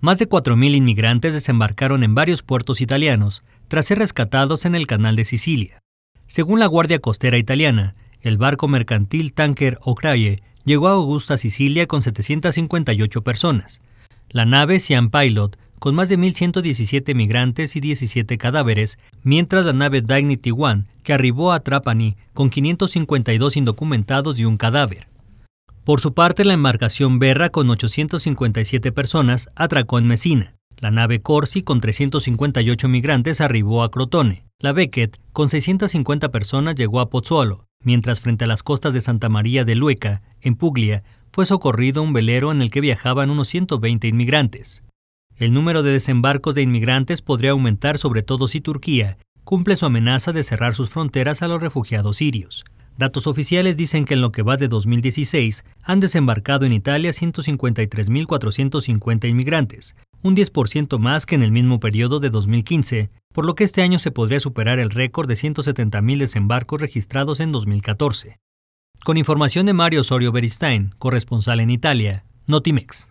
Más de 4.000 inmigrantes desembarcaron en varios puertos italianos tras ser rescatados en el Canal de Sicilia. Según la Guardia Costera italiana, el barco mercantil tanker Ocraie llegó a Augusta, Sicilia con 758 personas. La nave Siam Pilot con más de 1.117 migrantes y 17 cadáveres, mientras la nave Dignity One, que arribó a Trapani, con 552 indocumentados y un cadáver. Por su parte, la embarcación Berra, con 857 personas, atracó en Messina. La nave Corsi, con 358 migrantes, arribó a Crotone. La Becket, con 650 personas, llegó a Pozzuolo, mientras frente a las costas de Santa María de Lueca, en Puglia, fue socorrido un velero en el que viajaban unos 120 inmigrantes. El número de desembarcos de inmigrantes podría aumentar sobre todo si Turquía cumple su amenaza de cerrar sus fronteras a los refugiados sirios. Datos oficiales dicen que en lo que va de 2016 han desembarcado en Italia 153.450 inmigrantes, un 10% más que en el mismo periodo de 2015, por lo que este año se podría superar el récord de 170.000 desembarcos registrados en 2014. Con información de Mario Osorio Beristain, corresponsal en Italia, Notimex.